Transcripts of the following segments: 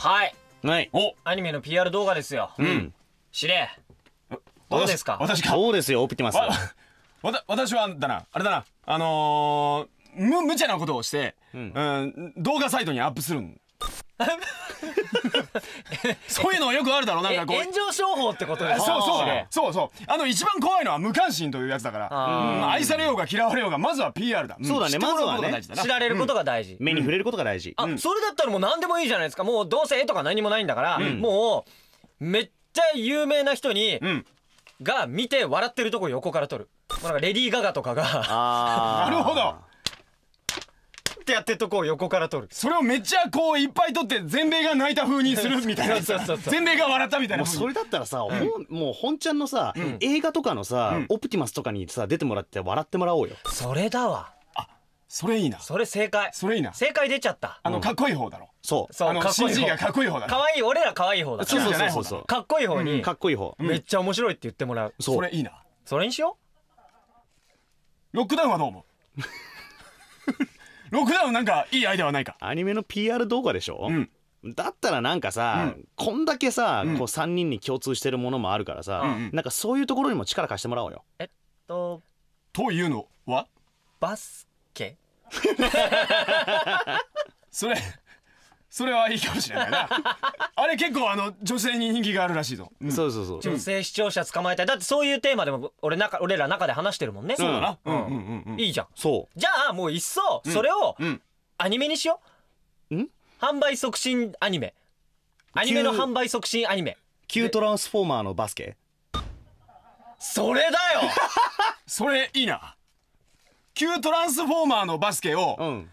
はい。はい。おアニメの PR 動画ですよ。うん。司令。どうですか私か。そうですよ、オプティマス。わた、私は、だな、あれだな、あのー、む、無茶なことをして、うん、うん、動画サイトにアップするん。そういうのはよくあるだろなんかこう炎上商法ってことですそうそうそうそうあの一番怖いのは無関心というやつだから愛されようが嫌われようがまずは PR だそうだねまずはね知られることが大事目に触れることが大事あそれだったらもう何でもいいじゃないですかもうどうせ絵とか何もないんだからもうめっちゃ有名な人にが見て笑ってるとこ横から撮るレディー・ガガとかが なるほどってやってとこ横から撮るそれをめっちゃこういっぱい撮って全米が泣いた風にするみたいな そうそうそう全米が笑ったみたいなもうそれだったらさ、うん、もう本ちゃんのさ、うん、映画とかのさ、うん、オプティマスとかにさ出てもらって笑ってもらおうよそれだわそれいいなそれ正解それいいな正解出ちゃったあのかっこいい方だろそうそうあの CG がかっこいい方だかわいい俺らかわいい方だそうそうそうそうかっこいい方にかっこいい方めっちゃ面白いって言ってもらうそれいいなそれにしようロックダウンはどう思うロックダウンなんかいいアイデアはないかアニメの PR 動画でしょ、うんだったらなんかさ、うんこんだけさ、うんこう3人に共通してるものもあるからさ、うんうんなんかそういうところにも力貸してもらおうよえっとというのはバスケ それそれはいいかもしれないなあれ結構あの女性に人気があるらしいと、うん、そうそうそう女性視聴者捕まえたいだってそういうテーマでも俺な俺ら中で話してるもんねそうだな、うん、うんうんうん、いいじゃんそうじゃあもういっそそれをアニメにしよう、うん、販売促進アニメアニメの販売促進アニメ Q トランスフォーマーのバスケそれだよ それいいな Q トランスフォーマーのバスケを、うん、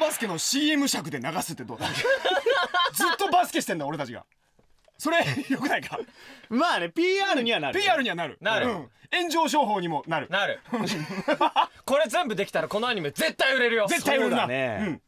バスケの CM 尺で流すってどうだ ずっとけしてんだ俺たちがそれよくないかまあね PR にはなる、PR にはなるなるうん炎上商法にもなるなる これ全部できたらこのアニメ絶対売れるよ絶対売れるなそうだねうん